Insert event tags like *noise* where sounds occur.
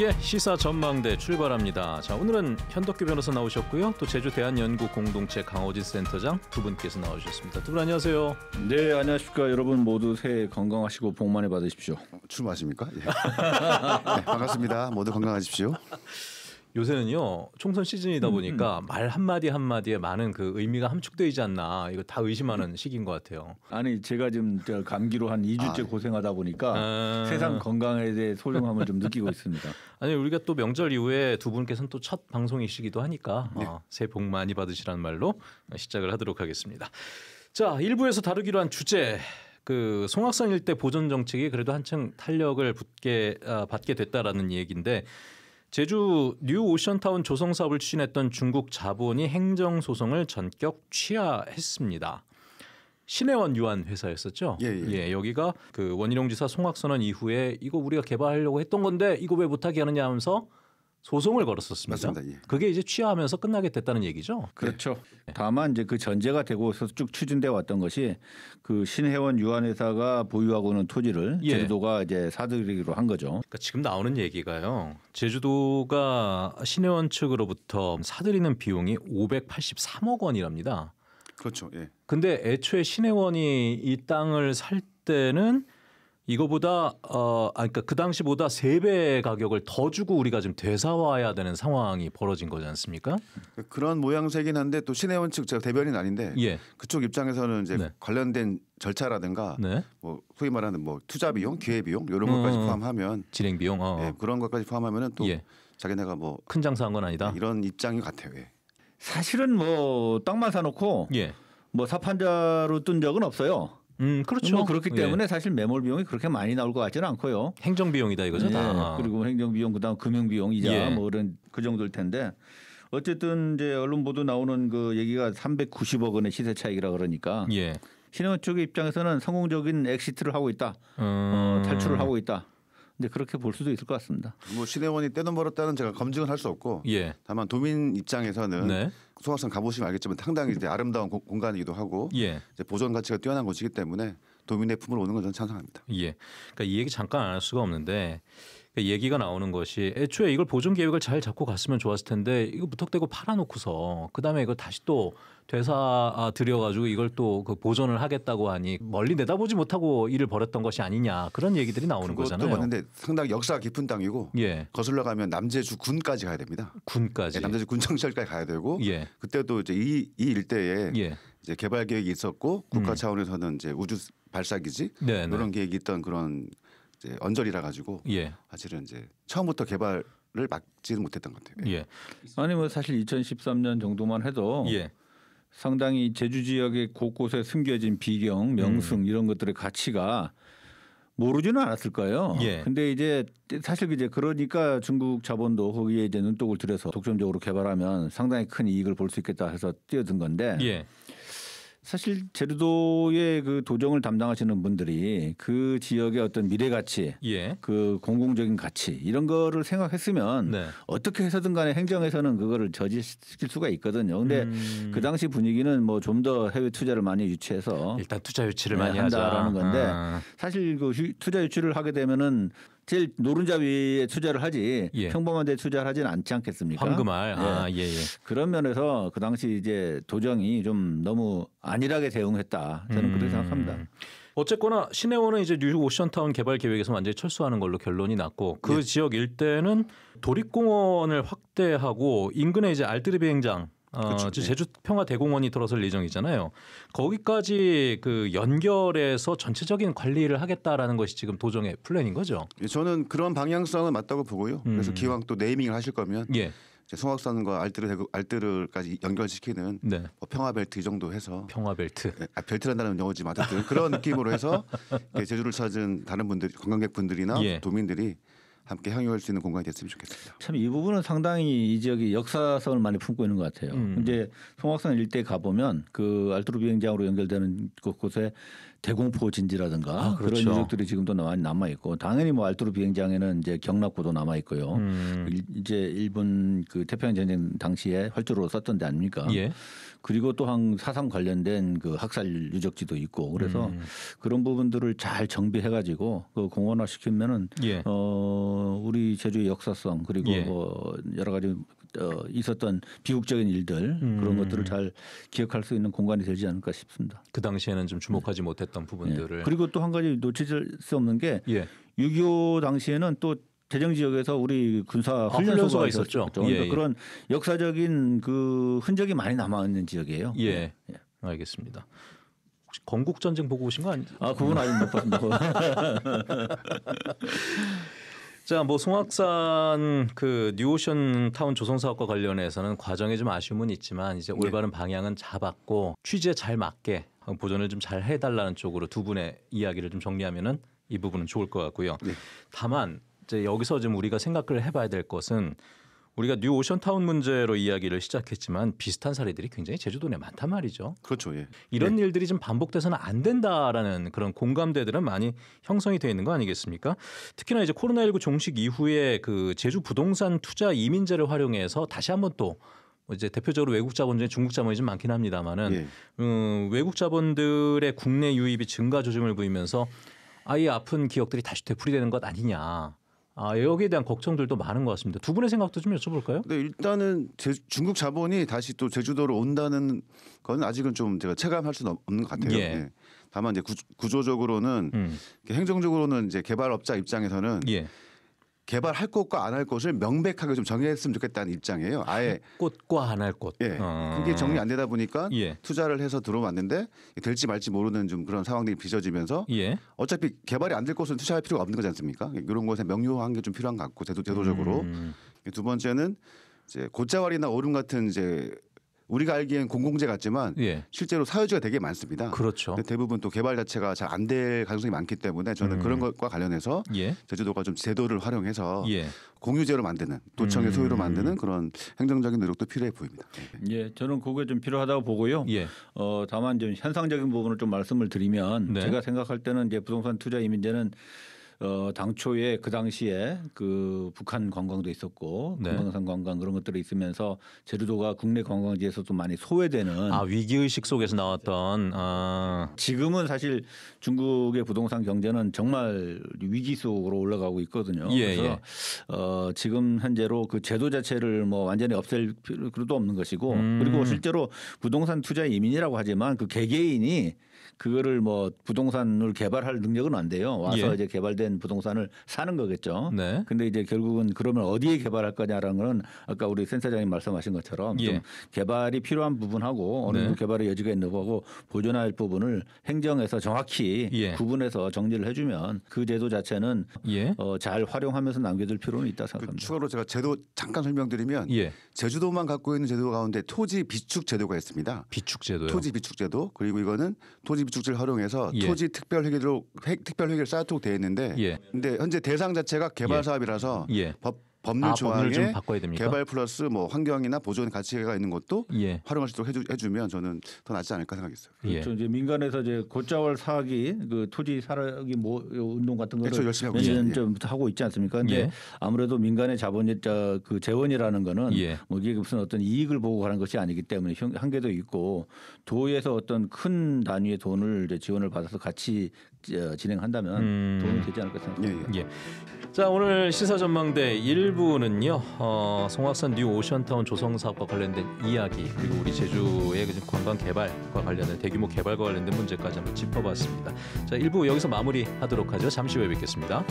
예, 시사 전망대 출발합니다. 자, 오늘은 현덕규 변호사 나오셨고요. 또 제주 대한연구 공동체 강호진 센터장 두 분께서 나오셨습니다. 두 분 안녕하세요. 네, 안녕하십니까. 여러분 모두 새해 건강하시고 복 많이 받으십시오. 출마하십니까? 어, 예. *laughs* 네, 반갑습니다. 모두 건강하십시오. 요새는요 총선 시즌이다 음, 보니까 음, 말 한마디 한마디에 많은 그 의미가 함축되지 않나 이거 다 의심하는 음. 시기인 것 같아요 아니 제가 지금 저 감기로 한 2주째 아. 예. 고생하다 보니까 아. 세상 건강에 대해 소중함을 좀 느끼고 있습니다 *laughs* 아니 우리가 또 명절 이후에 두 분께서는 또 첫 방송이시기도 하니까 네. 아, 새해 복 많이 받으시라는 말로 시작을 하도록 하겠습니다 자 1부에서 다루기로 한 주제 그 송악산 일대 보존 정책이 그래도 한층 탄력을 붙게 아, 받게 됐다라는 얘기인데 제주 뉴 오션타운 조성 사업을 추진했던 중국 자본이 행정 소송을 전격 취하했습니다. 신해원 유한 회사였었죠. 예, 예. 예, 여기가 그 원희룡 지사 송악선언 이후에 이거 우리가 개발하려고 했던 건데 이거 왜 못하게 하느냐 하면서 소송을 걸었었습니다. 맞습니다. 예. 그게 이제 취하하면서 끝나게 됐다는 얘기죠. 네. 그렇죠. 네. 다만 이제 그 전제가 되고서 쭉 추진돼 왔던 것이 그 신혜원 유한회사가 보유하고 있는 토지를 예. 제주도가 이제 사들이기로 한 거죠. 그러니까 지금 나오는 얘기가요. 제주도가 신혜원 측으로부터 사들이는 비용이 583억 원이랍니다. 그렇죠. 예. 근데 애초에 신혜원이 이 땅을 살 때는 이거보다 어, 아, 그니까그 당시보다 세 배 가격을 더 주고 우리가 지금 되사와야 되는 상황이 벌어진 거지 않습니까? 그런 모양새긴 한데 또 신혜원 측 제가 대변인 아닌데 예. 그쪽 입장에서는 이제 네. 관련된 절차라든가 네. 뭐 소위 말하는 뭐 투자 비용, 기회 비용 이런 음. 것까지 음, 포함하면 진행 비용, 어, 어. 예, 그런 것까지 포함하면은 또 예. 자기네가 뭐 큰 장사한 건 아니다 이런 입장이 같아요. 예. 사실은 뭐 땅만 사놓고 예. 뭐 사판자로 뜬 적은 없어요. 음, 그렇죠. 뭐 그렇기 예. 때문에 예. 사실 매몰 비용이 그렇게 많이 나올 것 같지는 않고요. 행정 비용이다 이거죠. 네. 다. 예, 그리고 행정 비용 그다음 금융 비용 이자 예. 뭐 이런 그 정도일 텐데 어쨌든 이제 언론 보도 나오는 그 얘기가 390억 원의 시세 차익이라 그러니까 예. 신흥 쪽의 입장에서는 성공적인 엑시트를 하고 있다, 어, 음... 어, 탈출을 하고 있다. 이제 그렇게 볼 수도 있을 것 같습니다. 뭐 신혜원이 떼돈 벌었다는 제가 검증을 할 수 없고 예. 다만 도민 입장에서는 네. 소각산 가보시면 알겠지만 상당히 이제 아름다운 고, 공간이기도 하고 예. 이제 보존 가치가 뛰어난 곳이기 때문에 도민의 품을 오는 건 저는 찬성합니다. 예. 그러니까 이 얘기 잠깐 안 할 수가 없는데 그러니까 얘기가 나오는 것이 애초에 이걸 보존 계획을 잘 잡고 갔으면 좋았을 텐데 이거 무턱대고 팔아놓고서 그 다음에 이걸 다시 또 되사 드려가지고 이걸 또 그 보존을 하겠다고 하니 멀리 내다보지 못하고 일을 벌였던 것이 아니냐 그런 얘기들이 나오는 거잖아요. 맞는데 상당히 역사 깊은 땅이고 예. 거슬러 가면 남제주 군까지 가야 됩니다. 군까지 네, 예, 남제주 군청찰까지 가야 되고 예. 그때도 이제 이, 이 일대에 예. 이제 개발 계획이 있었고 국가 음. 차원에서는 음. 이제 우주 발사기지 네, 네, 이런 계획이 있던 그런 이제 언저리라 가지고 예. 사실은 이제 처음부터 개발을 막지는 못했던 것 같아요. 예. 아니 뭐 사실 2013년 정도만 해도 예. 상당히 제주 지역의 곳곳에 숨겨진 비경, 음. 명승 음. 이런 것들의 가치가 모르지는 않았을 거예요. 예. 근데 이제 사실 이제 그러니까 중국 자본도 거기에 이제 눈독을 들여서 독점적으로 개발하면 상당히 큰 이익을 볼 수 있겠다 해서 뛰어든 건데 예. 사실 제주도의 그 도정을 담당하시는 분들이 그 지역의 어떤 미래 가치, 예. 그 공공적인 가치 이런 거를 생각했으면 네. 어떻게 해서든 간에 행정에서는 그거를 저지시킬 수가 있거든요. 근데 음. 그 당시 분위기는 뭐 좀 더 해외 투자를 많이 유치해서 일단 투자 유치를 네, 많이 한다라는 하자. 건데 아. 사실 그 투자 유치를 하게 되면은 제일 노른자 위에 투자를 하지 예. 평범한 데 투자를 하진 않지 않겠습니까? 황금알. 예. 아, 예, 예. 그런 면에서 그 당시 이제 도정이 좀 너무 안일하게 대응했다. 저는 음. 그렇게 생각합니다. 어쨌거나 시내원은 이제 뉴욕 오션타운 개발 계획에서 완전히 철수하는 걸로 결론이 났고 그 예. 지역 일대는 도립공원을 확대하고 인근에 이제 알뜰이 비행장 어, 예. 제주 평화 대공원이 들어설 예정이잖아요. 거기까지 그 연결해서 전체적인 관리를 하겠다라는 것이 지금 도정의 플랜인 거죠. 예, 저는 그런 방향성은 맞다고 보고요. 그래서 음. 기왕 또 네이밍을 하실 거면 예. 성악산과 알뜨 알뜨르까지 연결시키는 네. 뭐 평화벨트 이 정도 해서 평화벨트 예, 아, 벨트란다는 영어지 맞 그런 느낌으로 해서 *laughs* 제주를 찾은 다른 분들 관광객 분들이나 예. 도민들이 함께 향유할 수 있는 공간이 됐으면 좋겠습니다. 참 이 부분은 상당히 이 지역이 역사성을 많이 품고 있는 것 같아요. 음. 이제 송악산 일대 가 보면 그 알토르 비행장으로 연결되는 곳곳에 대공포 진지라든가 아, 그렇죠. 그런 유적들이 지금도 많이 남아 있고 당연히 뭐 알토르 비행장에는 이제 경락고도 남아 있고요. 음. 이제 일본 그 태평양 전쟁 당시에 활주로로 썼던 데 아닙니까? 예. 그리고 또한 사상 관련된 그 학살 유적지도 있고 그래서 음. 그런 부분들을 잘 정비해 가지고 그 공원화 시키면은 예. 어 우리 제주의 역사성 그리고 예. 어 여러 가지 어, 있었던 비극적인 일들 음. 그런 것들을 잘 기억할 수 있는 공간이 되지 않을까 싶습니다. 그 당시에는 좀 주목하지 못했던 네. 부분들을 예. 그리고 또 한 가지 놓칠 수 없는 게6.25 예. 당시에는 또 재정 지역에서 우리 군사 아, 훈련소가, 아, 있었죠. 있었죠. 그 예, 그런 역사적인 그 흔적이 많이 남아 있는 지역이에요. 예. 네. 예. 알겠습니다. 혹시 건국 전쟁 보고 오신 거 아니죠? 아, 그건 아직 못 봤습니다. *laughs* *laughs* 자, 뭐 송악산 그 뉴오션 타운 조성 사업과 관련해서는 과정에 좀 아쉬움은 있지만 이제 네. 올바른 네. 방향은 잡았고 취지에 잘 맞게 보존을 좀 잘 해달라는 쪽으로 두 분의 이야기를 좀 정리하면은 이 부분은 좋을 것 같고요. 네. 다만 이제 여기서 좀 우리가 생각을 해봐야 될 것은 우리가 뉴 오션타운 문제로 이야기를 시작했지만 비슷한 사례들이 굉장히 제주도 내 많단 말이죠. 그렇죠. 예. 이런 네. 일들이 좀 반복돼서는 안 된다라는 그런 공감대들은 많이 형성이 되어 있는 거 아니겠습니까? 특히나 이제 코로나19 종식 이후에 그 제주 부동산 투자 이민제를 활용해서 다시 한번 또 이제 대표적으로 외국 자본 중에 중국 자본이 좀 많긴 합니다만은 예. 음, 외국 자본들의 국내 유입이 증가 조짐을 보이면서 아예 아픈 기억들이 다시 되풀이되는 것 아니냐. 아, 여기에 대한 걱정들도 많은 것 같습니다. 두 분의 생각도 좀 여쭤볼까요? 네, 일단은 제, 중국 자본이 다시 또 제주도로 온다는 건 아직은 좀 제가 체감할 수 없는 것 같아요. 예. 예. 다만 이제 구, 구조적으로는 음. 행정적으로는 이제 개발업자 입장에서는 예. 개발할 것과 안 할 것을 명백하게 좀 정했으면 좋겠다는 입장이에요. 아예 꽃과 안할 꽃. 예. 어. 그게 정리 안 되다 보니까 예. 투자를 해서 들어왔는데 될지 말지 모르는 좀 그런 상황들이 빚어지면서 예. 어차피 개발이 안 될 것은 투자할 필요가 없는 거지 않습니까? 이런 것에 명료한 게 좀 필요한 것 같고 제도 제도적으로 음. 두 번째는 이제 곶자왈이나 오름 같은 이제 우리가 알기엔 공공재 같지만 예. 실제로 사유지가 되게 많습니다. 그렇죠. 대부분 또 개발 자체가 잘 안 될 가능성이 많기 때문에 저는 음. 그런 것과 관련해서 예. 제주도가 좀 제도를 활용해서 예. 공유제로 만드는 도청의 음. 소유로 만드는 그런 행정적인 노력도 필요해 보입니다. 예, 예 저는 그게 좀 필요하다고 보고요. 예. 어, 다만 좀 현상적인 부분을 좀 말씀을 드리면 네. 제가 생각할 때는 이제 부동산 투자 이민제는 어 당초에 그 당시에 그 북한 관광도 있었고 네. 금강산 관광 그런 것들이 있으면서 제주도가 국내 관광지에서도 많이 소외되는 아 위기 의식 속에서 나왔던 아. 지금은 사실 중국의 부동산 경제는 정말 위기 속으로 올라가고 있거든요. 예, 그래서 예. 어 지금 현재로 그 제도 자체를 뭐 완전히 없앨 필요도 없는 것이고 음. 그리고 실제로 부동산 투자 이민이라고 하지만 그 개개인이 그거를 뭐 부동산을 개발할 능력은 안 돼요. 와서 예. 이제 개발된 된 부동산을 사는 거겠죠. 네. 근데 이제 결국은 그러면 어디에 개발할 거냐라는 건 아까 우리 센터장님 말씀하신 것처럼 예. 개발이 필요한 부분하고 어느 네. 정도 네. 개발의 여지가 있는 거고 보존할 부분을 행정에서 정확히 예. 구분해서 정리를 해주면 그 제도 자체는 예. 어, 잘 활용하면서 남겨둘 필요는 있다 그 생각합니다. 그 추가로 제가 제도 잠깐 설명드리면 예. 제주도만 갖고 있는 제도 가운데 토지 비축 제도가 있습니다. 비축 제도 토지 비축 제도 그리고 이거는 토지 비축제를 활용해서 예. 토지 특별 회계로 특별 회계를 쌓도록 되어 있는데 예. 근데 현재 대상 자체가 개발 예. 사업이라서 예. 법 법률 아, 조항에 좀 바꿔야 됩니까? 개발 플러스 뭐 환경이나 보존 가치가 있는 것도 예. 활용할 수 있도록 해주, 해주면 저는 더 낫지 않을까 생각했어요. 예. 그렇죠. 이제 민간에서 이제 고자월 사기 그 토지 사기 뭐 운동 같은 그렇죠. 거를 열심히 몇년 전부터 예. 하고 있지 않습니까? 근데 예. 아무래도 민간의 자본자 그 재원이라는 거는 예. 뭐 이게 무슨 어떤 이익을 보고 가는 것이 아니기 때문에 한계도 있고 도에서 어떤 큰 단위의 돈을 이제 지원을 받아서 같이 어, 진행한다면 음... 도움이 되지 않을까 생각합니다. 예, 예. 예. 자 오늘 시사전망대 일부는요 어, 송악산 뉴 오션타운 조성 사업과 관련된 이야기 그리고 우리 제주의 관광 개발과 관련된 대규모 개발과 관련된 문제까지 한번 짚어봤습니다. 자 일부 여기서 마무리하도록 하죠. 잠시 후에 뵙겠습니다.